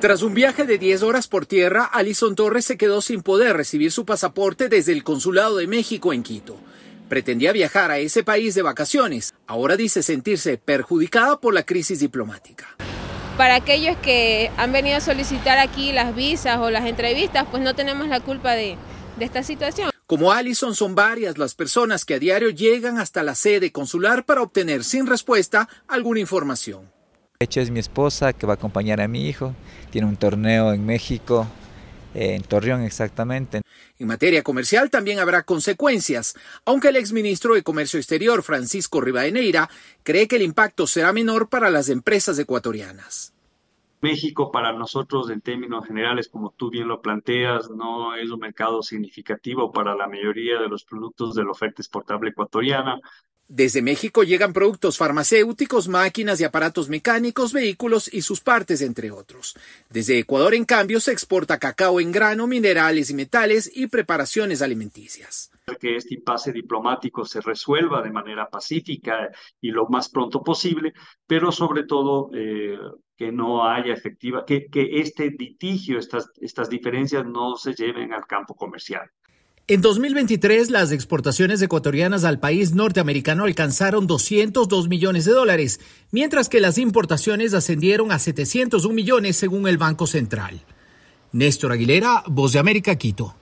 Tras un viaje de 10 horas por tierra, Alison Torres se quedó sin poder recibir su pasaporte desde el Consulado de México en Quito. Pretendía viajar a ese país de vacaciones. Ahora dice sentirse perjudicada por la crisis diplomática. Para aquellos que han venido a solicitar aquí las visas o las entrevistas, pues no tenemos la culpa de, de esta situación. Como Alison, son varias las personas que a diario llegan hasta la sede consular para obtener sin respuesta alguna información es mi esposa que va a acompañar a mi hijo, tiene un torneo en México, en Torreón exactamente. En materia comercial también habrá consecuencias, aunque el exministro de Comercio Exterior, Francisco Rivadeneira, cree que el impacto será menor para las empresas ecuatorianas. México para nosotros en términos generales, como tú bien lo planteas, no es un mercado significativo para la mayoría de los productos de la oferta exportable ecuatoriana. Desde México llegan productos farmacéuticos, máquinas y aparatos mecánicos, vehículos y sus partes, entre otros. Desde Ecuador, en cambio, se exporta cacao en grano, minerales y metales y preparaciones alimenticias. Que este impasse diplomático se resuelva de manera pacífica y lo más pronto posible, pero sobre todo eh, que no haya efectiva, que, este litigio, estas diferencias no se lleven al campo comercial. En 2023, las exportaciones ecuatorianas al país norteamericano alcanzaron 202 millones de dólares, mientras que las importaciones ascendieron a 701 millones según el Banco Central. Néstor Aguilera, Voz de América, Quito.